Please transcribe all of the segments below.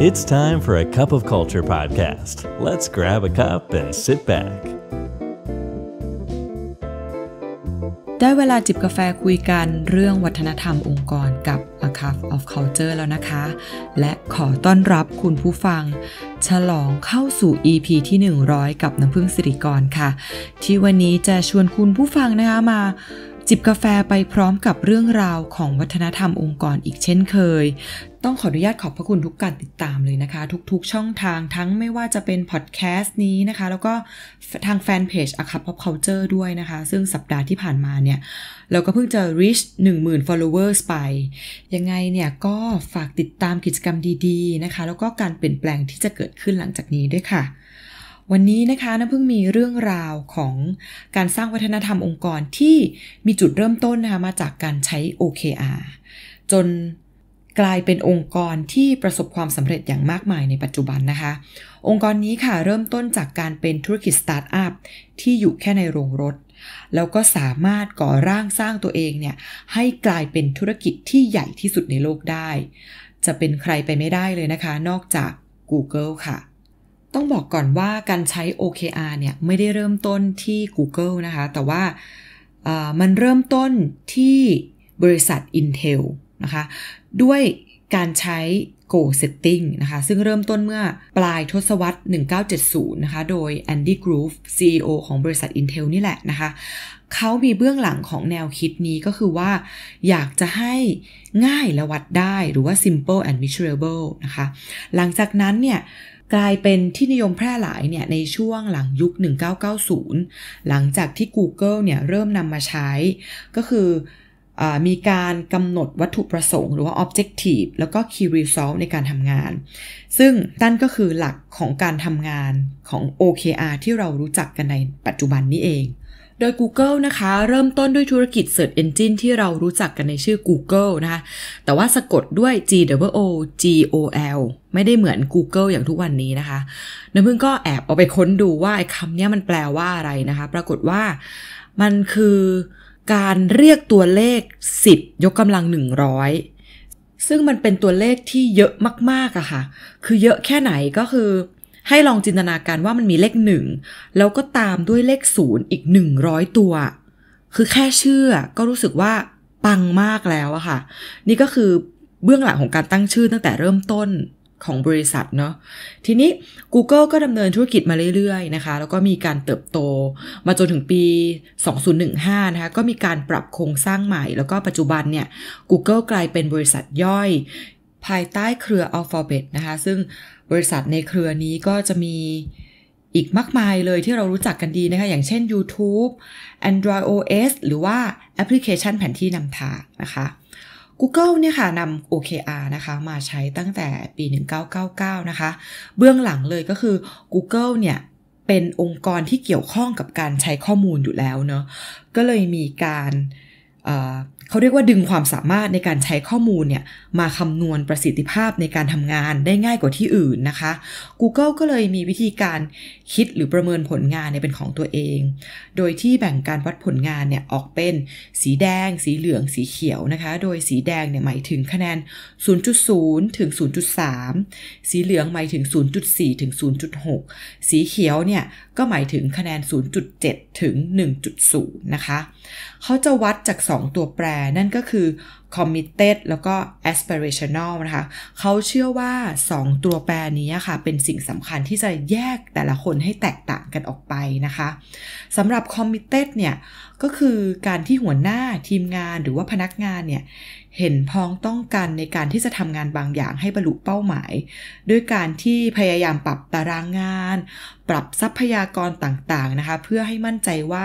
It's time for a cup of culture podcast. Let's grab a cup and sit back. ได้เวลาจิบกาแฟคุยกันเรื่องวัฒนธรรมองค์กรกับ A Cup of Culture แล้วนะคะ และขอต้อนรับคุณผู้ฟัง ฉลองเข้าสู่ EP ที่ 100 กับน้ำพึ่งสิริกรค่ะ ที่วันนี้จะชวนคุณผู้ฟังนะคะมาจิบกาแฟไปพร้อมกับเรื่องราวของวัฒนธรรมองค์กรอีกเช่นเคย ต้องขออนุญาตขอบพระคุณทุกการติดตามเลยนะคะ ทุกๆช่องทางทั้งไม่ว่าจะเป็นพอดแคสต์นี้นะคะ แล้วก็ทางแฟนเพจอคาพ p of Culture ด้วยนะคะ ซึ่งสัปดาห์ที่ผ่านมาเนี่ย เราก็เพิ่งจะ reach 10,000 followers ไป ยังไงเนี่ยก็ฝากติดตามกิจกรรมดีๆ นะคะ แล้วก็การเปลี่ยนแปลงที่จะเกิดขึ้นหลังจากนี้ด้วยค่ะวันนี้นะคะน้ำพึ่งมีเรื่องราวของการสร้างวัฒนธรรมองค์กรที่มีจุดเริ่มต้นนะคะมาจากการใช้ OKR จนกลายเป็นองค์กรที่ประสบความสำเร็จอย่างมากมายในปัจจุบันนะคะ องค์กรนี้ค่ะเริ่มต้นจากการเป็นธุรกิจสตาร์ทอัพที่อยู่แค่ในโรงรถแล้วก็สามารถก่อร่างสร้างตัวเองเนี่ยให้กลายเป็นธุรกิจที่ใหญ่ที่สุดในโลกได้ จะเป็นใครไปไม่ได้เลยนะคะ นอกจาก Google ค่ะต้องบอกก่อนว่าการใช้ OKR เนี่ย ไม่ได้เริ่มต้นที่ Google นะคะ แต่ว่ามันเริ่มต้นที่บริษัท Intel นะคะ ด้วยการใช้ Go Setting นะคะ ซึ่งเริ่มต้นเมื่อปลายทศวรรษ1970 นะคะ โดย Andy Groove CEO ของบริษัท Intel นี่แหละนะคะเขามีเบื้องหลังของแนวคิดนี้ก็คือว่าอยากจะให้ง่ายและวัดได้หรือว่า simple and measurable นะคะ หลังจากนั้นเนี่ยกลายเป็นที่นิยมแพร่หลายเนี่ยในช่วงหลังยุค 1990 หลังจากที่ Google เนี่ยเริ่มนำมาใช้ ก็คืออมีการกำหนดวัตถุประสงค์หรือว่า objective แล้วก็ key result ในการทำงาน ซึ่งนั่นก็คือหลักของการทำงานของ OKR ที่เรารู้จักกันในปัจจุบันนี้เองโดย Google นะคะ เริ่มต้นด้วยธุรกิจ Search Engine ที่เรารู้จักกันในชื่อ Google นะคะแต่ว่าสะกดด้วย G W O G O L ไม่ได้เหมือน Google อย่างทุกวันนี้นะคะน้ำพึ่งก็แอบเอาไปค้นดูว่าไอ้คำนี้มันแปลว่าอะไรนะคะ ปรากฏว่ามันคือการเรียกตัวเลข 10 ยกกำลัง 100 ซึ่งมันเป็นตัวเลขที่เยอะมากๆอะค่ะคือเยอะแค่ไหนก็คือให้ลองจินตนาการว่ามันมีเลขหนึ่งแล้วก็ตามด้วยเลขศูนย์อีกหนึ่งร้อยตัว คือแค่เชื่อก็รู้สึกว่าปังมากแล้วอะค่ะ นี่ก็คือเบื้องหลังของการตั้งชื่อตั้งแต่เริ่มต้นของบริษัทเนาะทีนี้ Google ก็ดำเนินธุรกิจมาเรื่อยๆนะคะแล้วก็มีการเติบโต มาจนถึงปี 2015นะคะก็มีการปรับโครงสร้างใหม่แล้วก็ปัจจุบันเนี่ย Google กลายเป็นบริษัทย่อยภายใต้เครือ Alphabet นะคะ ซึ่งบริษัทในเครือนี้ก็จะมีอีกมากมายเลยที่เรารู้จักกันดีนะคะ อย่างเช่น YouTube Android OS หรือว่าแอปพลิเคชันแผนที่นำทางนะคะ Google เนี่ยค่ะนำ OKR นะคะ มาใช้ตั้งแต่ปี 1999 นะคะ เบื้องหลังเลยก็คือ Google เนี่ยเป็นองค์กรที่เกี่ยวข้องกับการใช้ข้อมูลอยู่แล้วเนาะก็เลยมีการเขาเรียกว่าดึงความสามารถในการใช้ข้อมูลเนี่ย มาคำนวณประสิทธิภาพในการทำงานได้ง่ายกว่าที่อื่นนะคะ Google ก็เลยมีวิธีการคิดหรือประเมินผลงานเนี่ยเป็นของตัวเอง โดยที่แบ่งการวัดผลงานเนี่ย ออกเป็นสีแดง สีเหลือง สีเขียวนะคะ โดยสีแดงเนี่ยหมายถึงคะแนน 0.0 ถึง 0.3 สีเหลืองหมายถึง 0.4 ถึง 0.6 สีเขียวเนี่ยก็หมายถึงคะแนน 0.7 ถึง 1.0 นะคะเขาจะวัดจาก 2 ตัวแปรนั่นก็คือ committed แล้วก็ aspirational นะคะ เขาเชื่อว่า 2 ตัวแปรนี้ค่ะ เป็นสิ่งสำคัญที่จะแยกแต่ละคนให้แตกต่างกันออกไปนะคะสำหรับ committed เนี่ย ก็คือการที่หัวหน้าทีมงานหรือว่าพนักงานเนี่ย เห็นพ้องต้องกันในการที่จะทำงานบางอย่างให้บรรลุเป้าหมาย ด้วยการที่พยายามปรับตารางงาน ปรับทรัพยากรต่างๆนะคะ เพื่อให้มั่นใจว่า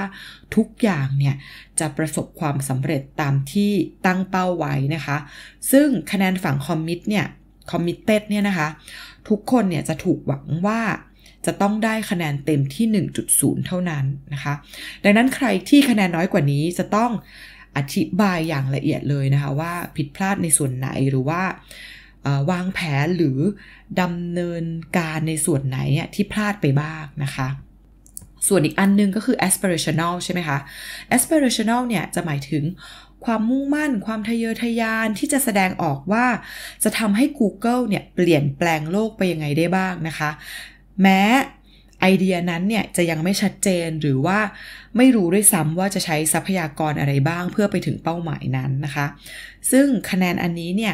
ทุกอย่างเนี่ยจะประสบความสำเร็จตามที่ตั้งเป้าไว้นะคะ ซึ่งคะแนนฝั่งคอมมิตเนี่ยคอมมิตเต็ดเนี่ยนะคะ ทุกคนเนี่ย จะถูกหวังว่าจะต้องได้คะแนนเต็มที่ 1.0 เท่านั้น นะคะ ดังนั้นใครที่คะแนน น้อยกว่านี้จะต้องอธิบายอย่างละเอียด เลยนะคะว่าผิดพลาดในส่วนไหนหรือว่าวางแผนหรือดำเนินการในส่วนไหนที่พลาดไปบ้างนะคะส่วนอีกอันนึงก็คือ aspirational ใช่ไหมคะ aspirational เนี่ยจะหมายถึงความมุ่งมั่น ความทะเยอทะยานที่จะแสดงออกว่า จะทำให้ Google เนี่ยเปลี่ยนแปลงโลกไปยังไงได้บ้างนะคะ แม้ไอเดียนั้นเนี่ยจะยังไม่ชัดเจนหรือว่าไม่รู้ด้วยซ้ำว่าจะใช้ทรัพยากรอะไรบ้างเพื่อไปถึงเป้าหมายนั้นนะคะ ซึ่งคะแนนอันนี้เนี่ย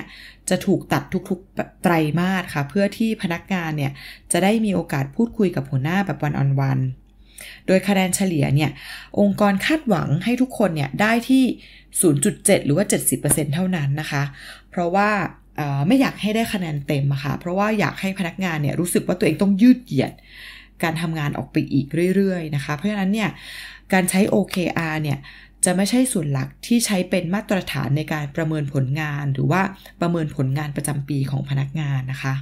จะถูกตัดทุกๆไตรมาสค่ะ เพื่อที่พนักงานเนี่ยจะได้มีโอกาสพูดคุยกับหัวหน้าแบบวันออนวันโดยคะแนนเฉลี่ยเนี่ยองค์กรคาดหวังให้ทุกคนเนี่ยได้ที่ 0.7 หรือว่า 70%เท่านั้นนะคะ เพราะว่าไม่อยากให้ได้คะแนนเต็มอะค่ะ เพราะว่าอยากให้พนักงานเนี่ย รู้สึกว่าตัวเองต้องยืดเหยียด การทำงานออกไปอีกเรื่อย ๆ นะคะ เพราะฉะนั้นเนี่ย การใช้ OKR เนี่ยจะไม่ใช่ส่วนหลักที่ใช้เป็นมาตรฐานในการประเมินผลงาน หรือว่าประเมินผลงานประจำปีของพนักงานนะคะ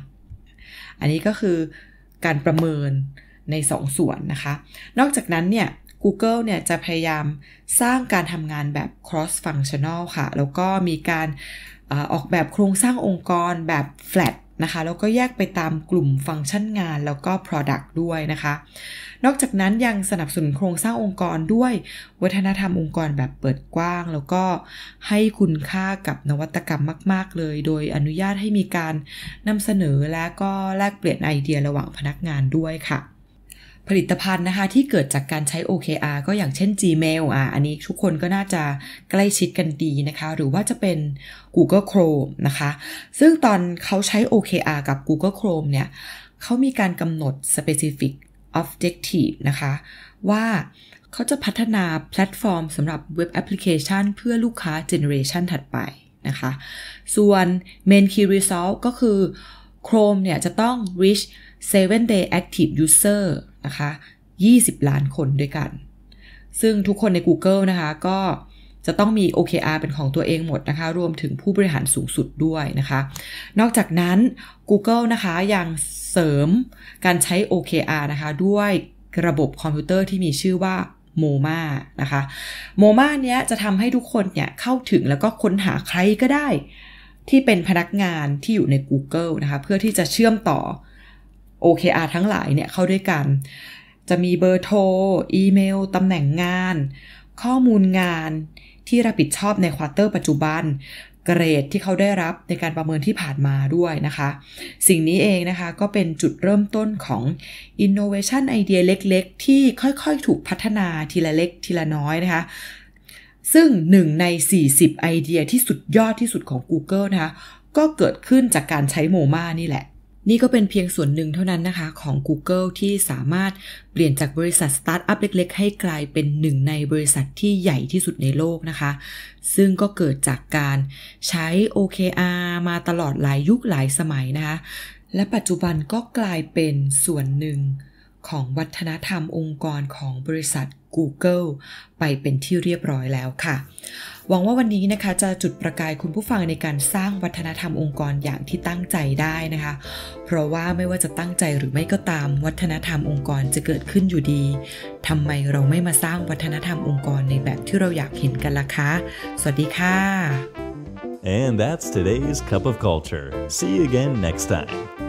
อันนี้ก็คือการประเมินใน2สส่วนนะคะ นอกจากนั้นเนี่ย Google เนี่ยจะพยายามสร้างการทำงานแบบ cross functional ค่ะ แล้วก็มีการออกแบบโครงสร้างองค์กรแบบ flat นะคะ แล้วก็แยกไปตามกลุ่มฟังก์ชันงาน แล้วก็ product ด้วยนะคะ นอกจากนั้นยังสนับสนุนโครงสร้างองค์กรด้วย วัฒนธรรมองค์กรแบบเปิดกว้าง แล้วก็ให้คุณค่ากับนวัตกรรมมาก ๆ เลย โดยอนุญาตให้มีการนำเสนอและก็แลกเปลี่ยนไอเดียระหว่างพนักงานด้วยค่ะผลิตภัณฑ์นะคะ ที่เกิดจากการใช้ OKR ก็อย่างเช่น Gmail อ่ะอันนี้ทุกคนก็น่าจะใกล้ชิดกันดีนะคะ หรือว่าจะเป็น Google Chrome นะคะ ซึ่งตอนเขาใช้ OKR กับ Google Chrome เนี่ยเขามีการกำหนด specific objective นะคะ ว่าเขาจะพัฒนาแพลตฟอร์มสำหรับเว็บแอปพลิเคชัน เพื่อลูกค้าเจเนอเรชันถัดไป นะคะ ส่วน main key result ก็คือ Chrome เนี่ยจะต้อง reach 7 day active user นะคะ 20 ล้านคนด้วยกัน ซึ่งทุกคนใน Google นะคะ ก็จะต้องมี OKR เป็นของตัวเองหมดนะคะ รวมถึงผู้บริหารสูงสุดด้วยนะคะ นอกจากนั้น Google นะคะยังเสริมการใช้ OKR นะคะ ด้วยระบบคอมพิวเตอร์ที่มีชื่อว่าโมมานะคะโมมาเนี้ยจะทำให้ทุกคนเนี่ยเข้าถึงแล้วก็ค้นหาใครก็ได้ ที่เป็นพนักงานที่อยู่ใน Google นะคะ เพื่อที่จะเชื่อมต่อ OKR ทั้งหลายเนี่ยเข้าด้วยกันจะมีเบอร์โทร อีเมล ตำแหน่งงาน ข้อมูลงานที่รับผิดชอบในควอเตอร์ปัจจุบันเกรดที่เขาได้รับในการประเมินที่ผ่านมาด้วยนะคะ สิ่งนี้เองนะคะก็เป็นจุดเริ่มต้นของ Innovation ไอเดียเล็กๆ ที่ค่อยๆ ถูกพัฒนาทีละเล็กทีละน้อยนะคะ ซึ่ง 1 ใน 40ไอเดียที่สุดยอดที่สุดของ Google นะคะ ก็เกิดขึ้นจากการใช้โมมานี่แหละนี่ก็เป็นเพียงส่วนหนึ่งเท่านั้นนะคะของ Google ที่สามารถเปลี่ยนจากบริษัทสตาร์ทอัพเล็ก ๆ ให้กลายเป็นหนึ่งในบริษัทที่ใหญ่ที่สุดในโลกนะคะ ซึ่งก็เกิดจากการใช้ OKR มาตลอดหลายยุคหลายสมัยนะคะ และปัจจุบันก็กลายเป็นส่วนหนึ่งของวัฒนธรรมองค์กรของบริษัท Google ไปเป็นที่เรียบร้อยแล้วค่ะหวังว่าวันนี้นะคะจะจุดประกายคุณผู้ฟังในการสร้างวัฒนธรรมองค์กรอย่างที่ตั้งใจได้นะคะ เพราะว่าไม่ว่าจะตั้งใจหรือไม่ก็ตามวัฒนธรรมองค์กรจะเกิดขึ้นอยู่ดีทำไมเราไม่มาสร้างวัฒนธรรมองค์กรในแบบที่เราอยากเห็นกันล่ะคะ สวัสดีค่ะ And that's today's cup of culture. See you again next time.